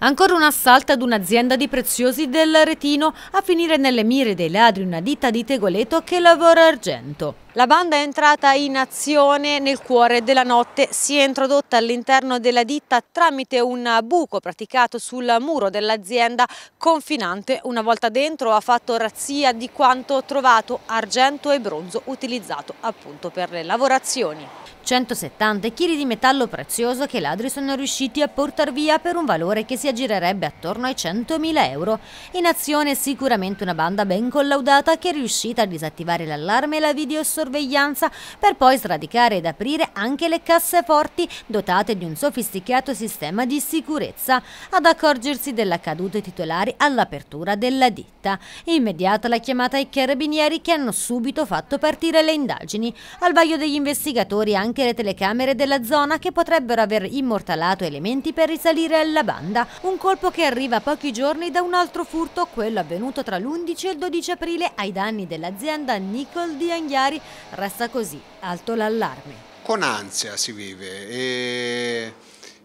Ancora un assalto ad un'azienda di preziosi del Retino a finire nelle mire dei ladri una ditta di Tegoleto che lavora argento. La banda è entrata in azione nel cuore della notte, si è introdotta all'interno della ditta tramite un buco praticato sul muro dell'azienda confinante. Una volta dentro ha fatto razzia di quanto trovato argento e bronzo utilizzato appunto per le lavorazioni. 170 kg di metallo prezioso che i ladri sono riusciti a portare via per un valore che si aggirerebbe attorno ai 100.000 euro. In azione sicuramente una banda ben collaudata che è riuscita a disattivare l'allarme e la videosorveglianza sorveglianza per poi sradicare ed aprire anche le casseforti dotate di un sofisticato sistema di sicurezza ad accorgersi dell'accaduto i titolari all'apertura della ditta. Immediata la chiamata ai carabinieri che hanno subito fatto partire le indagini. Al vaglio degli investigatori anche le telecamere della zona che potrebbero aver immortalato elementi per risalire alla banda. Un colpo che arriva pochi giorni da un altro furto, quello avvenuto tra l'11 e il 12 aprile ai danni dell'azienda Nicol di Anghiari Resta così alto l'allarme. Con ansia si vive e,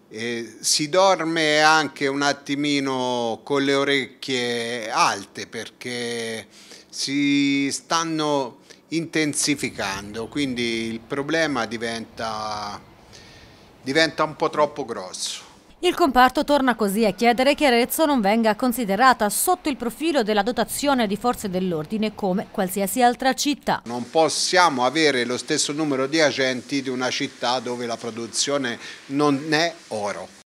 e si dorme anche un attimino con le orecchie alte perché si stanno intensificando, quindi il problema diventa, diventa un po' troppo grosso. Il comparto torna così a chiedere che Arezzo non venga considerata sotto il profilo della dotazione di forze dell'ordine come qualsiasi altra città. Non possiamo avere lo stesso numero di agenti di una città dove la produzione non è oro.